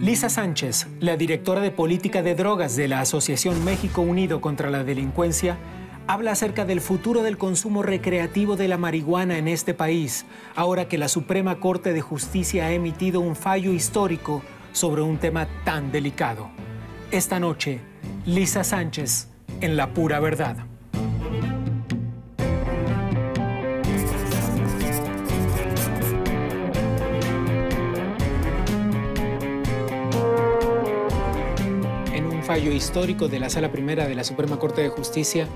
Lisa Sánchez, la directora de política de drogas de la Asociación México Unido contra la Delincuencia, habla acerca del futuro del consumo recreativo de la marihuana en este país, ahora que la Suprema Corte de Justicia ha emitido un fallo histórico sobre un tema tan delicado. Esta noche, Lisa Sánchez en La Pura Verdad. histórico de la Sala Primera de la Suprema Corte de Justicia,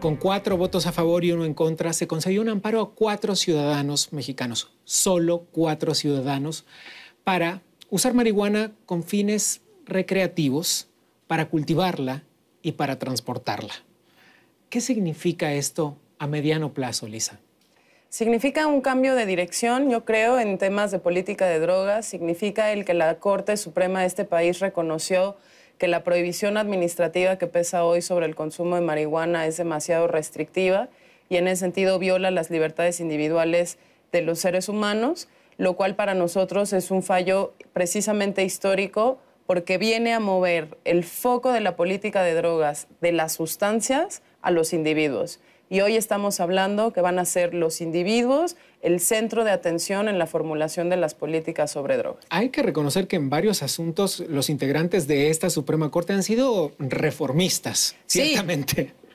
con cuatro votos a favor y uno en contra, se concedió un amparo a cuatro ciudadanos mexicanos, solo cuatro ciudadanos, para usar marihuana con fines recreativos, para cultivarla y para transportarla. ¿Qué significa esto a mediano plazo, Lisa? Significa un cambio de dirección, yo creo, en temas de política de drogas. Significa el que la Corte Suprema de este país reconoció que la prohibición administrativa que pesa hoy sobre el consumo de marihuana es demasiado restrictiva y en ese sentido viola las libertades individuales de los seres humanos, lo cual para nosotros es un fallo precisamente histórico porque viene a mover el foco de la política de drogas de las sustancias a los individuos. Y hoy estamos hablando que van a ser los individuos el centro de atención en la formulación de las políticas sobre drogas. Hay que reconocer que en varios asuntos los integrantes de esta Suprema Corte han sido reformistas, sí.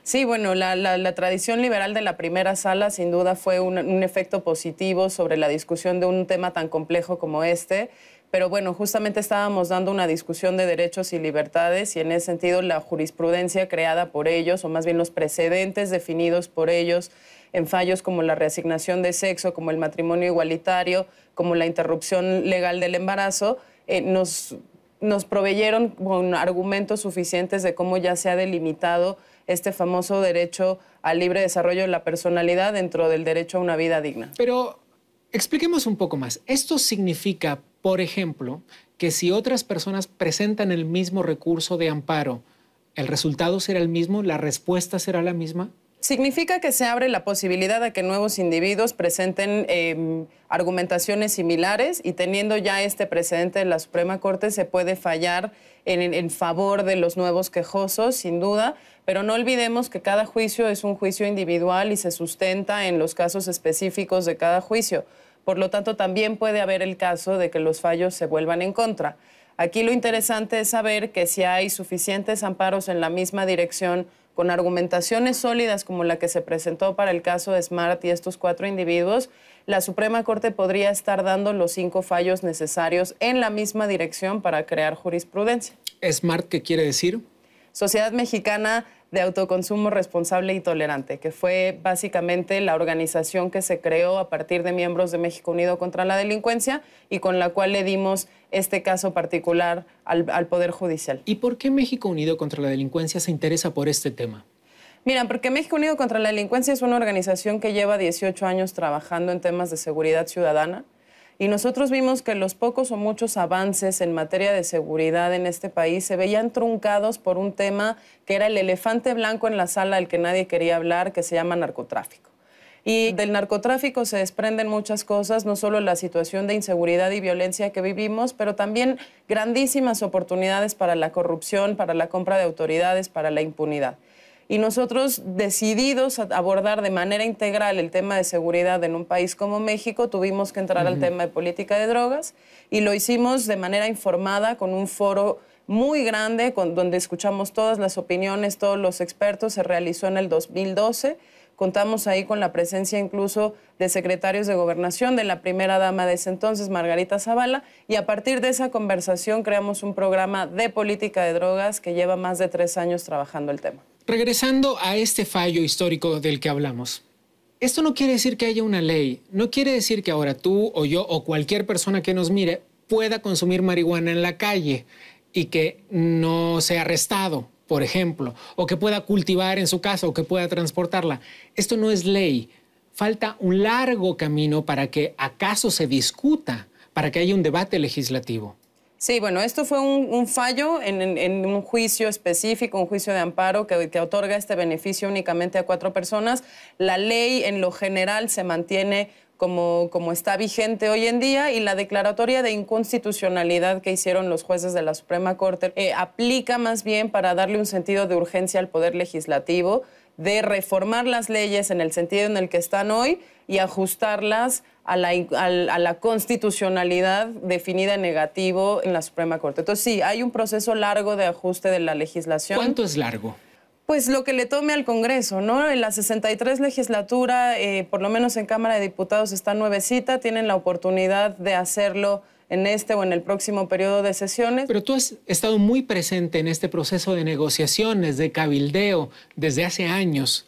Sí, bueno, la, tradición liberal de la primera sala sin duda fue un efecto positivo sobre la discusión de un tema tan complejo como este. Pero bueno, justamente estábamos dando una discusión de derechos y libertades y en ese sentido la jurisprudencia creada por ellos, o más bien los precedentes definidos por ellos en fallos como la reasignación de sexo, como el matrimonio igualitario, como la interrupción legal del embarazo, eh, nos, nos proveyeron con argumentos suficientes de cómo ya se ha delimitado este famoso derecho al libre desarrollo de la personalidad dentro del derecho a una vida digna. Pero expliquemos un poco más. ¿Esto significa por ejemplo, que si otras personas presentan el mismo recurso de amparo, ¿el resultado será el mismo? ¿La respuesta será la misma? Significa que se abre la posibilidad de que nuevos individuos presenten em, argumentaciones similares y teniendo ya este precedente de la Suprema Corte se puede fallar en, favor de los nuevos quejosos, sin duda, pero no olvidemos que cada juicio es un juicio individual y se sustenta en los casos específicos de cada juicio. Por lo tanto, también puede haber el caso de que los fallos se vuelvan en contra. Aquí lo interesante es saber que si hay suficientes amparos en la misma dirección con argumentaciones sólidas como la que se presentó para el caso de Smart y estos cuatro individuos, la Suprema Corte podría estar dando los cinco fallos necesarios en la misma dirección para crear jurisprudencia. ¿Smart qué quiere decir? Sociedad Mexicana de autoconsumo responsable y tolerante, que fue básicamente la organización que se creó a partir de miembros de México Unido contra la Delincuencia y con la cual le dimos este caso particular al, Poder Judicial. ¿Y por qué México Unido contra la Delincuencia se interesa por este tema? Mira, porque México Unido contra la Delincuencia es una organización que lleva 18 años trabajando en temas de seguridad ciudadana y nosotros vimos que los pocos o muchos avances en materia de seguridad en este país se veían truncados por un tema que era el elefante blanco en la sala del que nadie quería hablar, que se llama narcotráfico. Y del narcotráfico se desprenden muchas cosas, no solo la situación de inseguridad y violencia que vivimos, pero también grandísimas oportunidades para la corrupción, para la compra de autoridades, para la impunidad. Y nosotros, decididos a abordar de manera integral el tema de seguridad en un país como México, tuvimos que entrar al tema de política de drogas y lo hicimos de manera informada con un foro muy grande donde escuchamos todas las opiniones, todos los expertos, se realizó en el 2012 Contamos ahí con la presencia incluso de secretarios de gobernación, de la primera dama de ese entonces, Margarita Zavala, y a partir de esa conversación creamos un programa de política de drogas que lleva más de tres años trabajando el tema. Regresando a este fallo histórico del que hablamos. Esto no quiere decir que haya una ley, no quiere decir que ahora tú o yo o cualquier persona que nos mire pueda consumir marihuana en la calle y que no sea arrestado por ejemplo, o que pueda cultivar en su casa o que pueda transportarla. Esto no es ley. Falta un largo camino para que acaso se discuta, para que haya un debate legislativo. Sí, bueno, esto fue un, fallo en, un juicio específico, un juicio de amparo que, que, otorga este beneficio únicamente a cuatro personas. La ley en lo general se mantiene como, como está vigente hoy en día y la declaratoria de inconstitucionalidad que hicieron los jueces de la Suprema Corte eh, aplica más bien para darle un sentido de urgencia al Poder Legislativo de reformar las leyes en el sentido en el que están hoy y ajustarlas a la, a la, constitucionalidad definida en negativo en la Suprema Corte. Entonces sí, hay un proceso largo de ajuste de la legislación. ¿Cuánto es largo? Pues lo que le tome al Congreso, ¿no? En la 63 legislatura, eh, por lo menos en Cámara de Diputados está nuevecita, tienen la oportunidad de hacerlo en este o en el próximo periodo de sesiones. Pero tú has estado muy presente en este proceso de negociaciones, de cabildeo, desde hace años.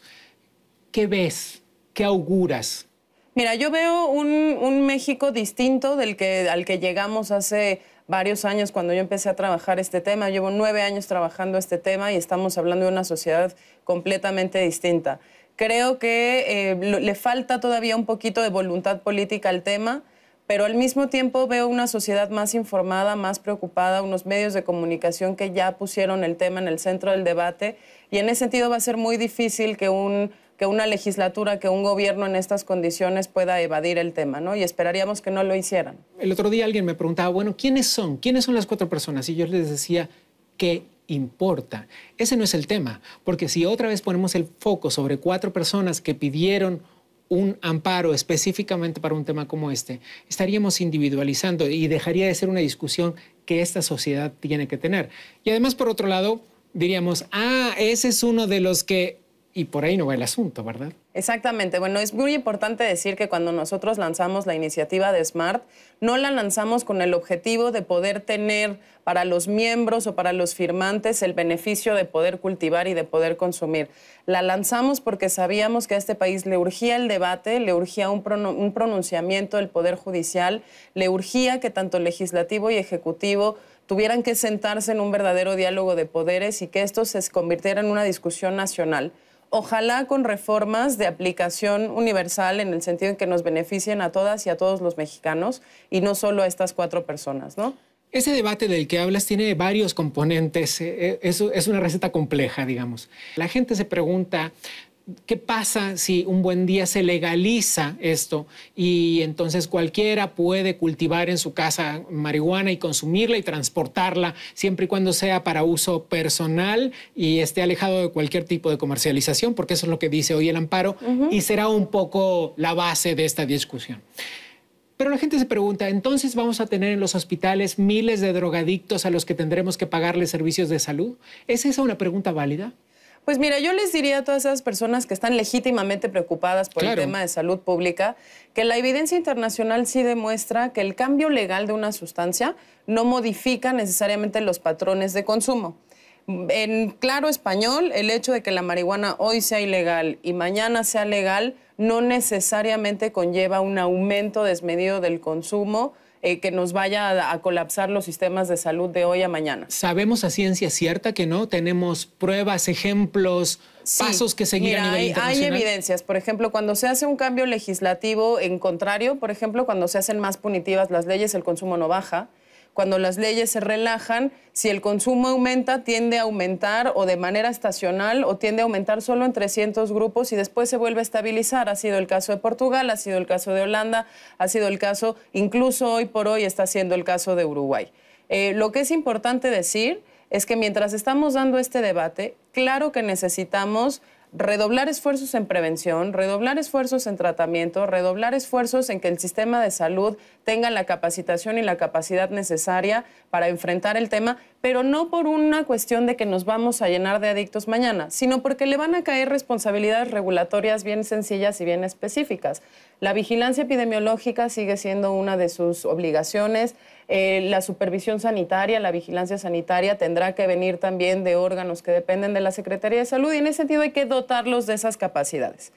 ¿Qué ves? ¿Qué auguras? Mira, yo veo un, México distinto del que, al que llegamos hace varios años cuando yo empecé a trabajar este tema. Llevo nueve años trabajando este tema y estamos hablando de una sociedad completamente distinta. Creo que eh, le falta todavía un poquito de voluntad política al tema, pero al mismo tiempo veo una sociedad más informada, más preocupada, unos medios de comunicación que ya pusieron el tema en el centro del debate y en ese sentido va a ser muy difícil que un que una legislatura, que un gobierno en estas condiciones pueda evadir el tema, ¿no? Y esperaríamos que no lo hicieran. El otro día alguien me preguntaba, bueno, ¿quiénes son? ¿Quiénes son las cuatro personas? Y yo les decía, ¿qué importa? Ese no es el tema, porque si otra vez ponemos el foco sobre cuatro personas que pidieron un amparo específicamente para un tema como este, estaríamos individualizando y dejaría de ser una discusión que esta sociedad tiene que tener. Y además, por otro lado, diríamos, ah, ese es uno de los que y por ahí no va el asunto, ¿verdad? Exactamente. Bueno, es muy importante decir que cuando nosotros lanzamos la iniciativa de Smart, no la lanzamos con el objetivo de poder tener para los miembros o para los firmantes el beneficio de poder cultivar y de poder consumir. La lanzamos porque sabíamos que a este país le urgía el debate, le urgía un, pronunciamiento del Poder Judicial, le urgía que tanto legislativo y ejecutivo tuvieran que sentarse en un verdadero diálogo de poderes y que esto se convirtiera en una discusión nacional ojalá con reformas de aplicación universal en el sentido en que nos beneficien a todas y a todos los mexicanos y no solo a estas cuatro personas, ¿no? Ese debate del que hablas tiene varios componentes, eh, eh, es, una receta compleja, digamos. La gente se pregunta, ¿qué pasa si un buen día se legaliza esto y entonces cualquiera puede cultivar en su casa marihuana y consumirla y transportarla siempre y cuando sea para uso personal y esté alejado de cualquier tipo de comercialización? Porque eso es lo que dice hoy el amparo y será un poco la base de esta discusión. Pero la gente se pregunta, entonces vamos a tener en los hospitales miles de drogadictos a los que tendremos que pagarles servicios de salud. ¿Es esa una pregunta válida? Pues mira, yo les diría a todas esas personas que están legítimamente preocupadas por el tema de salud pública que la evidencia internacional sí demuestra que el cambio legal de una sustancia no modifica necesariamente los patrones de consumo. En claro español, el hecho de que la marihuana hoy sea ilegal y mañana sea legal no necesariamente conlleva un aumento desmedido del consumo eh, que nos vaya a, colapsar los sistemas de salud de hoy a mañana. Sabemos a ciencia cierta que no, tenemos pruebas, ejemplos, pasos que seguir Hay evidencias, por ejemplo, cuando se hace un cambio legislativo en contrario, por ejemplo, cuando se hacen más punitivas las leyes, el consumo no baja cuando las leyes se relajan, si el consumo aumenta, tiende a aumentar o de manera estacional o tiende a aumentar solo en 300 grupos y después se vuelve a estabilizar. Ha sido el caso de Portugal, ha sido el caso de Holanda, ha sido el caso, incluso hoy por hoy está siendo el caso de Uruguay. Eh, lo que es importante decir es que mientras estamos dando este debate, claro que necesitamos redoblar esfuerzos en prevención, redoblar esfuerzos en tratamiento, redoblar esfuerzos en que el sistema de salud tenga la capacitación y la capacidad necesaria para enfrentar el tema, pero no por una cuestión de que nos vamos a llenar de adictos mañana, sino porque le van a caer responsabilidades regulatorias bien sencillas y bien específicas. La vigilancia epidemiológica sigue siendo una de sus obligaciones, eh, la supervisión sanitaria, la vigilancia sanitaria tendrá que venir también de órganos que dependen de la Secretaría de Salud y en ese sentido hay que dotarlos de esas capacidades.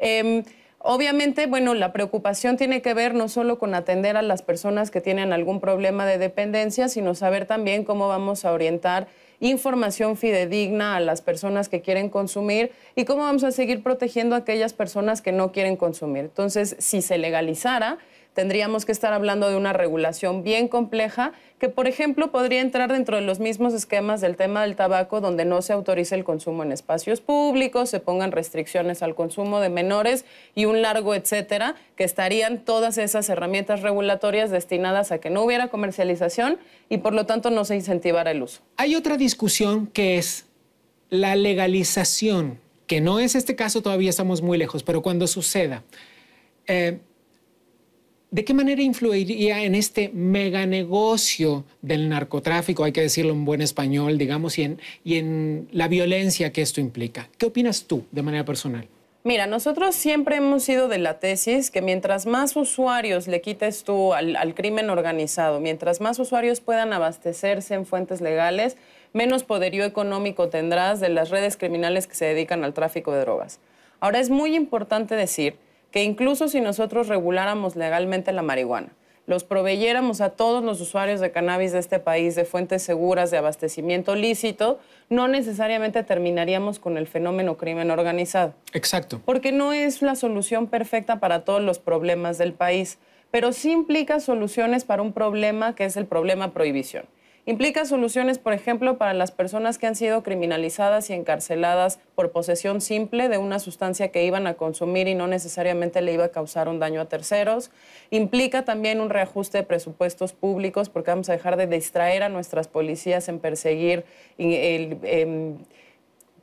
Em, obviamente, bueno, la preocupación tiene que ver no solo con atender a las personas que tienen algún problema de dependencia, sino saber también cómo vamos a orientar información fidedigna a las personas que quieren consumir y cómo vamos a seguir protegiendo a aquellas personas que no quieren consumir. Entonces, si se legalizara, tendríamos que estar hablando de una regulación bien compleja que, por ejemplo, podría entrar dentro de los mismos esquemas del tema del tabaco, donde no se autoriza el consumo en espacios públicos, se pongan restricciones al consumo de menores y un largo etcétera, que estarían todas esas herramientas regulatorias destinadas a que no hubiera comercialización y, por lo tanto, no se incentivara el uso. Hay otra discusión que es la legalización, que no es este caso, todavía estamos muy lejos, pero cuando suceda. Eh, ¿De qué manera influiría en este mega negocio del narcotráfico, hay que decirlo en buen español, digamos, y en, la violencia que esto implica? ¿Qué opinas tú de manera personal? Mira, nosotros siempre hemos sido de la tesis que mientras más usuarios le quites tú al, crimen organizado, mientras más usuarios puedan abastecerse en fuentes legales, menos poderío económico tendrás de las redes criminales que se dedican al tráfico de drogas. Ahora es muy importante decir que incluso si nosotros reguláramos legalmente la marihuana, los proveyéramos a todos los usuarios de cannabis de este país de fuentes seguras de abastecimiento lícito, no necesariamente terminaríamos con el fenómeno crimen organizado. Exacto. Porque no es la solución perfecta para todos los problemas del país, pero sí implica soluciones para un problema que es el problema prohibición. Implica soluciones, por ejemplo, para las personas que han sido criminalizadas y encarceladas por posesión simple de una sustancia que iban a consumir y no necesariamente le iba a causar un daño a terceros. Implica también un reajuste de presupuestos públicos porque vamos a dejar de distraer a nuestras policías en perseguir em,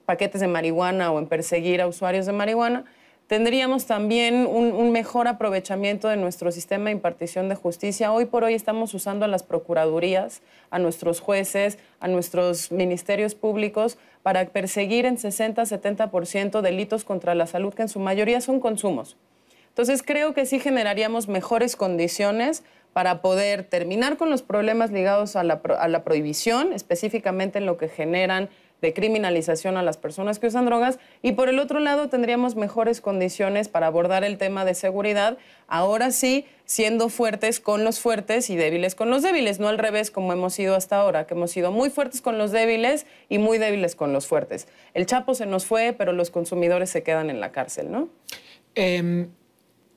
paquetes de marihuana o en perseguir a usuarios de marihuana tendríamos también un, mejor aprovechamiento de nuestro sistema de impartición de justicia. Hoy por hoy estamos usando a las procuradurías, a nuestros jueces, a nuestros ministerios públicos para perseguir en 60-70% delitos contra la salud, que en su mayoría son consumos. Entonces creo que sí generaríamos mejores condiciones para poder terminar con los problemas ligados a la prohibición, específicamente en lo que generan de criminalización a las personas que usan drogas y por el otro lado tendríamos mejores condiciones para abordar el tema de seguridad, ahora sí siendo fuertes con los fuertes y débiles con los débiles, no al revés como hemos sido hasta ahora, que hemos sido muy fuertes con los débiles y muy débiles con los fuertes. El Chapo se nos fue, pero los consumidores se quedan en la cárcel, ¿no? Em,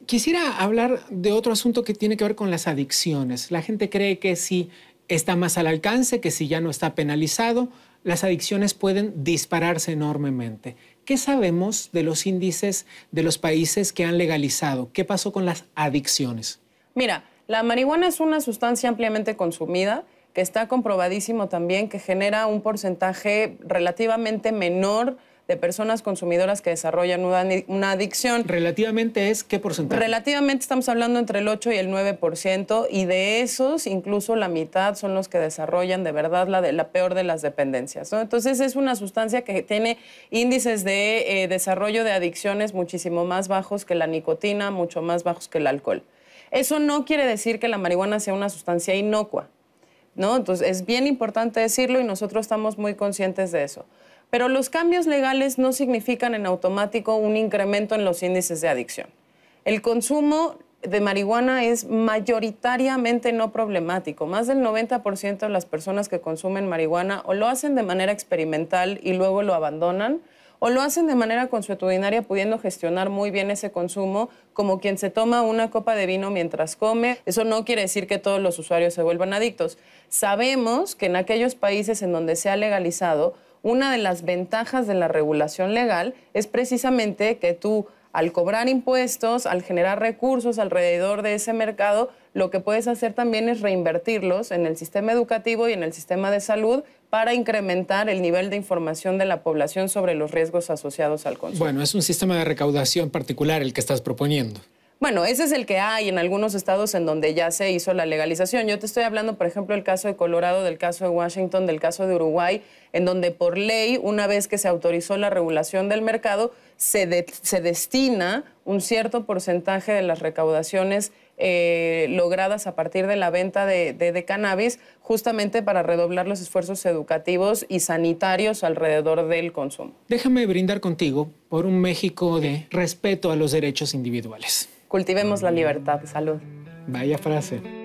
quisiera hablar de otro asunto que tiene que ver con las adicciones. La gente cree que si está más al alcance, que si ya no está penalizado, las adicciones pueden dispararse enormemente. ¿Qué sabemos de los índices de los países que han legalizado? ¿Qué pasó con las adicciones? Mira, la marihuana es una sustancia ampliamente consumida que está comprobadísimo también que genera un porcentaje relativamente menor de personas consumidoras que desarrollan una adicción. ¿Relativamente es qué porcentaje? Relativamente estamos hablando entre el 8 y el 9%, y de esos incluso la mitad son los que desarrollan de verdad la, de, la peor de las dependencias. Entonces es una sustancia que tiene índices de eh, desarrollo de adicciones muchísimo más bajos que la nicotina, mucho más bajos que el alcohol. Eso no quiere decir que la marihuana sea una sustancia inocua. Entonces es bien importante decirlo y nosotros estamos muy conscientes de eso. Pero los cambios legales no significan en automático un incremento en los índices de adicción. El consumo de marihuana es mayoritariamente no problemático. Más del 90% de las personas que consumen marihuana o lo hacen de manera experimental y luego lo abandonan, o lo hacen de manera consuetudinaria pudiendo gestionar muy bien ese consumo, como quien se toma una copa de vino mientras come. Eso no quiere decir que todos los usuarios se vuelvan adictos. Sabemos que en aquellos países en donde se ha legalizado, una de las ventajas de la regulación legal es precisamente que tú, al cobrar impuestos, al generar recursos alrededor de ese mercado, lo que puedes hacer también es reinvertirlos en el sistema educativo y en el sistema de salud para incrementar el nivel de información de la población sobre los riesgos asociados al consumo. Bueno, es un sistema de recaudación particular el que estás proponiendo. Bueno, ese es el que hay en algunos estados en donde ya se hizo la legalización. Yo te estoy hablando, por ejemplo, del caso de Colorado, del caso de Washington, del caso de Uruguay, en donde por ley, una vez que se autorizó la regulación del mercado, se, destina un cierto porcentaje de las recaudaciones eh, logradas a partir de la venta de, cannabis, justamente para redoblar los esfuerzos educativos y sanitarios alrededor del consumo. Déjame brindar contigo por un México de respeto a los derechos individuales. Cultivemos la libertad. Salud. Vaya frase.